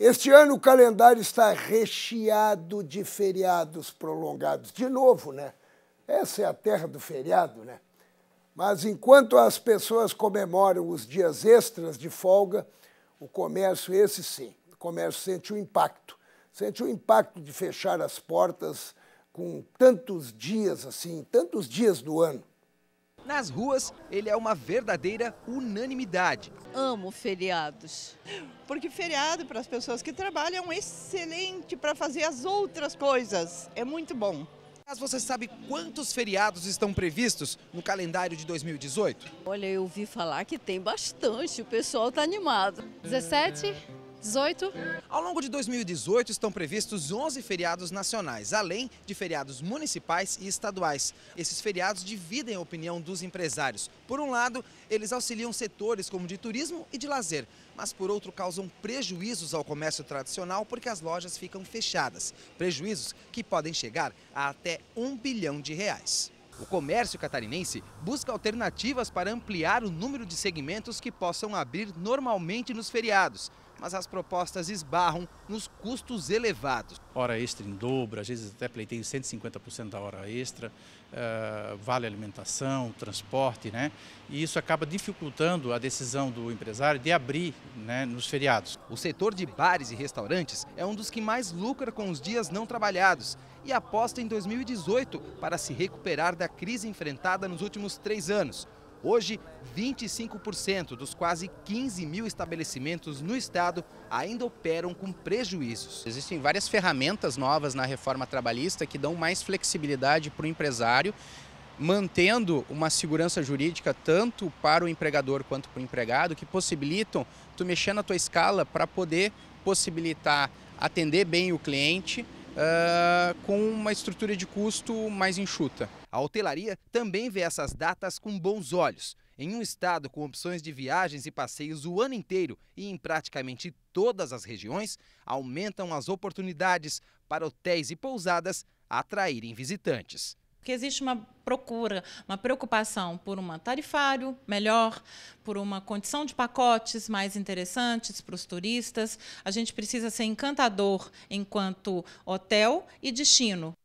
Este ano o calendário está recheado de feriados prolongados. De novo, né? Essa é a terra do feriado, né? Mas enquanto as pessoas comemoram os dias extras de folga, o comércio, esse sim, o comércio sente o impacto. Sente o impacto de fechar as portas com tantos dias assim, tantos dias do ano. Nas ruas, ele é uma verdadeira unanimidade. Amo feriados. Porque feriado, para as pessoas que trabalham, é um excelente para fazer as outras coisas. É muito bom. Mas você sabe quantos feriados estão previstos no calendário de 2018? Olha, eu ouvi falar que tem bastante, o pessoal está animado. 17, 18. Ao longo de 2018 estão previstos 11 feriados nacionais, além de feriados municipais e estaduais. Esses feriados dividem a opinião dos empresários. Por um lado, eles auxiliam setores como de turismo e de lazer, mas por outro causam prejuízos ao comércio tradicional porque as lojas ficam fechadas. Prejuízos que podem chegar a até um bilhão de reais. O comércio catarinense busca alternativas para ampliar o número de segmentos que possam abrir normalmente nos feriados mas as propostas esbarram nos custos elevados. Hora extra em dobro, às vezes até pleiteio 150% da hora extra, uh, vale alimentação, transporte, né? E isso acaba dificultando a decisão do empresário de abrir né, nos feriados. O setor de bares e restaurantes é um dos que mais lucra com os dias não trabalhados e aposta em 2018 para se recuperar da crise enfrentada nos últimos três anos. Hoje, 25% dos quase 15 mil estabelecimentos no estado ainda operam com prejuízos. Existem várias ferramentas novas na reforma trabalhista que dão mais flexibilidade para o empresário, mantendo uma segurança jurídica tanto para o empregador quanto para o empregado, que possibilitam tu mexer na tua escala para poder possibilitar atender bem o cliente uh, com uma estrutura de custo mais enxuta. A hotelaria também vê essas datas com bons olhos. Em um estado com opções de viagens e passeios o ano inteiro e em praticamente todas as regiões, aumentam as oportunidades para hotéis e pousadas atraírem visitantes porque existe uma procura, uma preocupação por um tarifário melhor, por uma condição de pacotes mais interessantes para os turistas. A gente precisa ser encantador enquanto hotel e destino.